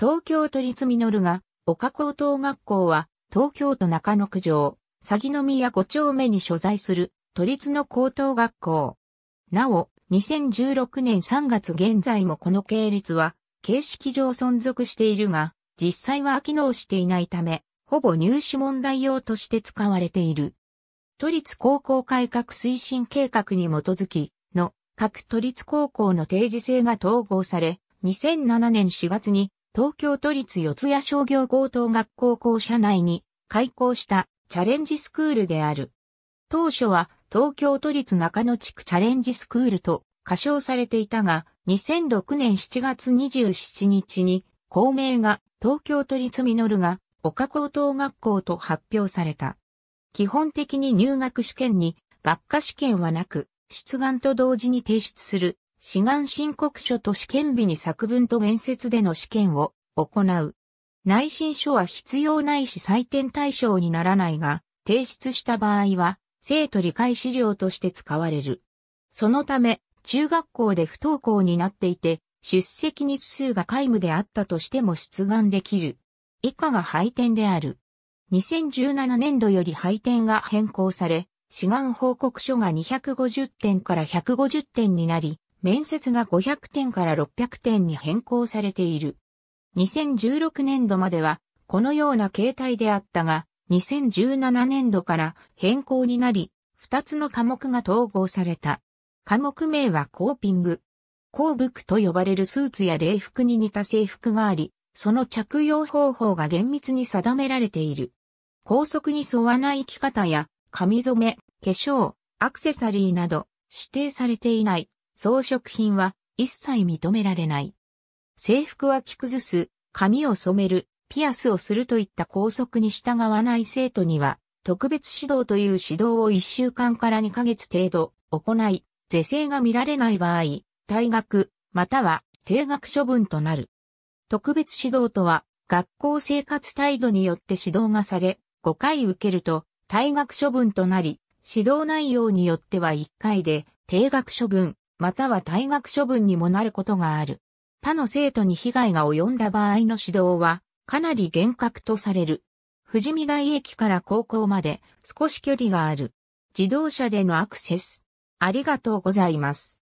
東京都立実が、岡高等学校は、東京都中野区上、鷺宮五丁目に所在する、都立の高等学校。なお、2016年3月現在もこの系列は、形式上存続しているが、実際は機能していないため、ほぼ入試問題用として使われている。都立高校改革推進計画に基づき、の、各都立高校の定時制が統合され、2007年4月に東京都立四谷商業高等学校校舎内に開校したチャレンジスクールである。当初は東京都立中野地区チャレンジスクールと仮称されていたが、2006年7月27日に校名が東京都立ミノルが岡高等学校と発表された。基本的に入学試験に学科試験はなく、出願と同時に提出する志願申告書と試験日に作文と面接での試験を行う。内申書は必要ないし採点対象にならないが、提出した場合は、生徒理解資料として使われる。そのため、中学校で不登校になっていて、出席日数が皆無であったとしても出願できる。以下が配点である。2017年度より配点が変更され、志願報告書が250点から150点になり、面接が500点から600点に変更されている。2016年度までは、このような形態であったが、2017年度から変更になり、2つの科目が統合された。科目名はコーピング。コーブクと呼ばれるスーツや礼服に似た制服があり、その着用方法が厳密に定められている。高速に沿わない着方や、髪染め、化粧、アクセサリーなど、指定されていない装飾品は一切認められない。制服は着崩す、髪を染める、ピアスをするといった校則に従わない生徒には、特別指導という指導を1週間から2ヶ月程度行い、是正が見られない場合、退学、または定額処分となる。特別指導とは、学校生活態度によって指導がされ、5回受けると退学処分となり、指導内容によっては1回で定額処分、または退学処分にもなることがある。他の生徒に被害が及んだ場合の指導は、かなり厳格とされる。富士見台駅から高校まで少し距離がある。自動車でのアクセス。ありがとうございます。